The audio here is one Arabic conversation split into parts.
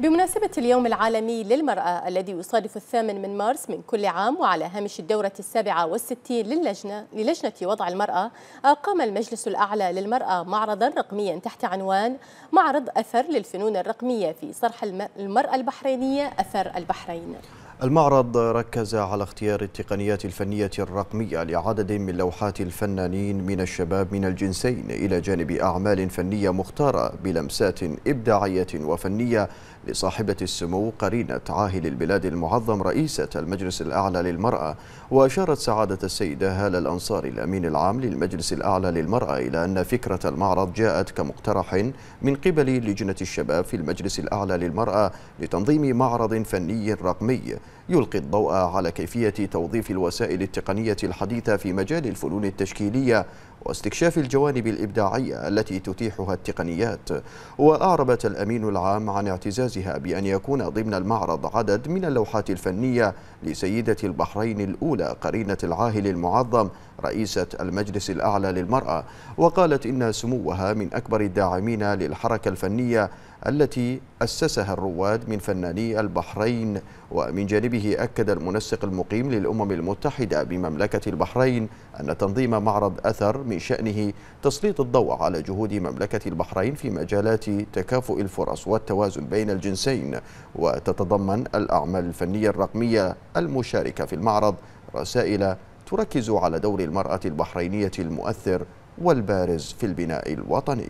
بمناسبة اليوم العالمي للمرأة الذي يصادف الثامن من مارس من كل عام وعلى هامش الدورة السابعة والستين للجنة, للجنة وضع المرأة أقام المجلس الأعلى للمرأة معرضا رقميا تحت عنوان معرض أثر للفنون الرقمية في صرح المرأة البحرينية أثر البحرين المعرض ركز على اختيار التقنيات الفنية الرقمية لعدد من لوحات الفنانين من الشباب من الجنسين إلى جانب أعمال فنية مختارة بلمسات إبداعية وفنية لصاحبة السمو قرينة عاهل البلاد المعظم رئيسة المجلس الأعلى للمرأة وأشارت سعادة السيدة هالة الأنصار الأمين العام للمجلس الأعلى للمرأة إلى أن فكرة المعرض جاءت كمقترح من قبل لجنة الشباب في المجلس الأعلى للمرأة لتنظيم معرض فني رقمي يلقي الضوء على كيفية توظيف الوسائل التقنية الحديثة في مجال الفنون التشكيلية واستكشاف الجوانب الإبداعية التي تتيحها التقنيات وأعربت الأمين العام عن اعتزازها بأن يكون ضمن المعرض عدد من اللوحات الفنية لسيدة البحرين الأولى قرينة العاهل المعظم رئيسة المجلس الأعلى للمرأة وقالت إن سموها من أكبر الداعمين للحركة الفنية التي أسسها الرواد من فناني البحرين ومن جانبه أكد المنسق المقيم للأمم المتحدة بمملكة البحرين أن تنظيم معرض أثر من شأنه تسليط الضوء على جهود مملكة البحرين في مجالات تكافؤ الفرص والتوازن بين الجنسين وتتضمن الأعمال الفنية الرقمية المشاركة في المعرض رسائل تركز على دور المرأة البحرينية المؤثر والبارز في البناء الوطني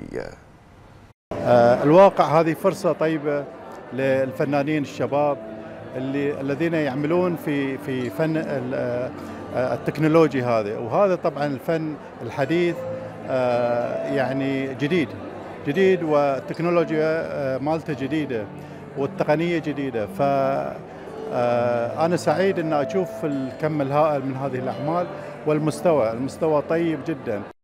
آه، الواقع هذه فرصة طيبة للفنانين الشباب اللي الذين يعملون في في فن آه، التكنولوجي هذا وهذا طبعا الفن الحديث آه، يعني جديد جديد والتكنولوجيا مالته جديده والتقنيه جديده ف انا سعيد ان اشوف الكم الهائل من هذه الاعمال والمستوى المستوى طيب جدا